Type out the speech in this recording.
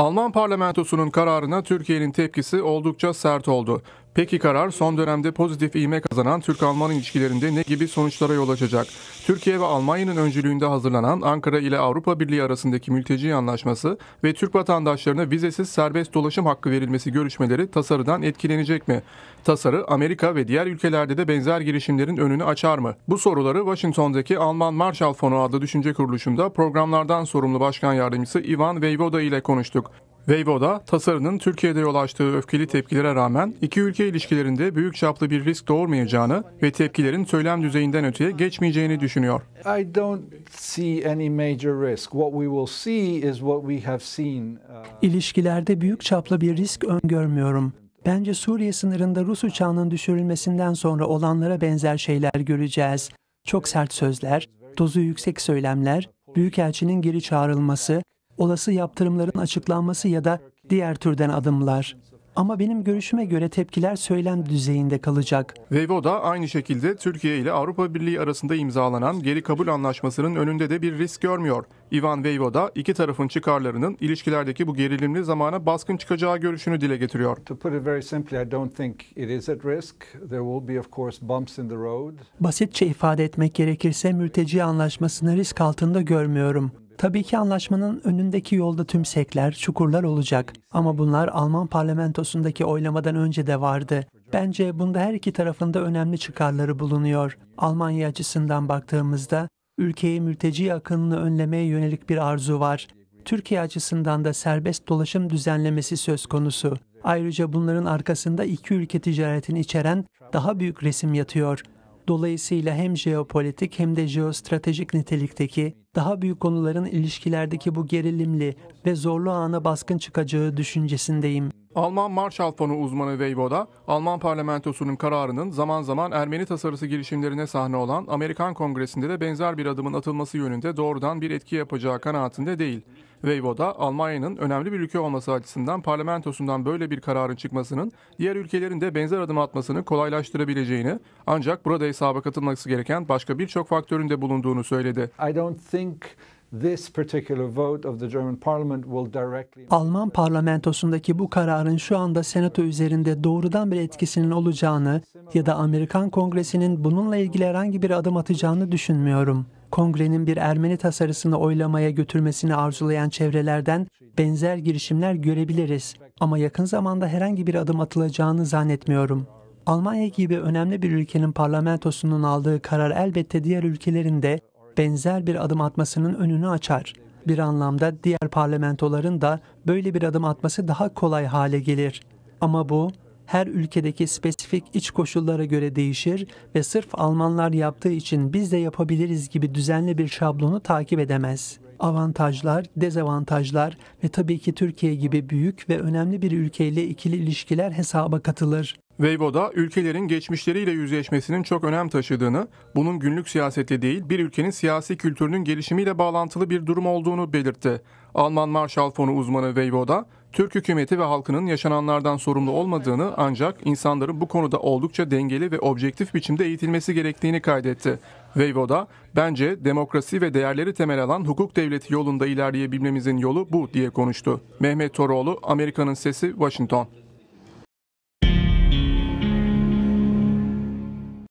Alman parlamentosunun kararına Türkiye'nin tepkisi oldukça sert oldu. Peki karar son dönemde pozitif iğme kazanan Türk-Alman ilişkilerinde ne gibi sonuçlara yol açacak? Türkiye ve Almanya'nın öncülüğünde hazırlanan Ankara ile Avrupa Birliği arasındaki mülteci anlaşması ve Türk vatandaşlarına vizesiz serbest dolaşım hakkı verilmesi görüşmeleri tasarıdan etkilenecek mi? Tasarı Amerika ve diğer ülkelerde de benzer girişimlerin önünü açar mı? Bu soruları Washington'daki Alman Marshall Fonu adlı düşünce kuruluşunda programlardan sorumlu başkan yardımcısı Ivan Veyvoda ile konuştuk. Weibo'da tasarının Türkiye'de yol açtığı öfkeli tepkilere rağmen iki ülke ilişkilerinde büyük çaplı bir risk doğurmayacağını ve tepkilerin söylem düzeyinden öteye geçmeyeceğini düşünüyor. I don't see any major risk. What we will see is what we have seen. Uh, İlişkilerde büyük çaplı bir risk öngörmüyorum. Bence Suriye sınırında Rus uçağının düşürülmesinden sonra olanlara benzer şeyler göreceğiz. Çok sert sözler, dozu yüksek söylemler, Büyükelçinin geri çağrılması olası yaptırımların açıklanması ya da diğer türden adımlar. Ama benim görüşüme göre tepkiler söylem düzeyinde kalacak. da aynı şekilde Türkiye ile Avrupa Birliği arasında imzalanan geri kabul anlaşmasının önünde de bir risk görmüyor. Ivan da iki tarafın çıkarlarının ilişkilerdeki bu gerilimli zamana baskın çıkacağı görüşünü dile getiriyor. Basitçe ifade etmek gerekirse mülteci anlaşmasını risk altında görmüyorum. Tabii ki anlaşmanın önündeki yolda tümsekler, çukurlar olacak ama bunlar Alman parlamentosundaki oylamadan önce de vardı. Bence bunda her iki tarafında önemli çıkarları bulunuyor. Almanya açısından baktığımızda ülkeyi mülteci akınını önlemeye yönelik bir arzu var. Türkiye açısından da serbest dolaşım düzenlemesi söz konusu. Ayrıca bunların arkasında iki ülke ticaretini içeren daha büyük resim yatıyor. Dolayısıyla hem jeopolitik hem de jeostratejik nitelikteki daha büyük konuların ilişkilerdeki bu gerilimli ve zorlu ana baskın çıkacağı düşüncesindeyim. Alman Marshall Fonu uzmanı Weibo'da, Alman parlamentosunun kararının zaman zaman Ermeni tasarısı girişimlerine sahne olan Amerikan Kongresi'nde de benzer bir adımın atılması yönünde doğrudan bir etki yapacağı kanaatinde değil. Weibo'da, Almanya'nın önemli bir ülke olması açısından parlamentosundan böyle bir kararın çıkmasının diğer ülkelerin de benzer adım atmasını kolaylaştırabileceğini ancak burada hesaba katılması gereken başka birçok faktörün de bulunduğunu söyledi. I don't think think Alman parlamentosundaki bu kararın şu anda senato üzerinde doğrudan bir etkisinin olacağını ya da Amerikan kongresinin bununla ilgili herhangi bir adım atacağını düşünmüyorum. Kongrenin bir Ermeni tasarısını oylamaya götürmesini arzulayan çevrelerden benzer girişimler görebiliriz ama yakın zamanda herhangi bir adım atılacağını zannetmiyorum. Almanya gibi önemli bir ülkenin parlamentosunun aldığı karar elbette diğer ülkelerin de benzer bir adım atmasının önünü açar. Bir anlamda diğer parlamentoların da böyle bir adım atması daha kolay hale gelir. Ama bu her ülkedeki spesifik iç koşullara göre değişir ve sırf Almanlar yaptığı için biz de yapabiliriz gibi düzenli bir şablonu takip edemez. Avantajlar, dezavantajlar ve tabii ki Türkiye gibi büyük ve önemli bir ülkeyle ikili ilişkiler hesaba katılır. Weibo'da ülkelerin geçmişleriyle yüzleşmesinin çok önem taşıdığını, bunun günlük siyasetle değil bir ülkenin siyasi kültürünün gelişimiyle bağlantılı bir durum olduğunu belirtti. Alman Marshall Fonu uzmanı Weibo'da, Türk hükümeti ve halkının yaşananlardan sorumlu olmadığını ancak insanların bu konuda oldukça dengeli ve objektif biçimde eğitilmesi gerektiğini kaydetti. Weibo'da, bence demokrasi ve değerleri temel alan hukuk devleti yolunda ilerleyebilmemizin yolu bu diye konuştu. Mehmet Toroğlu, Amerika'nın Sesi, Washington.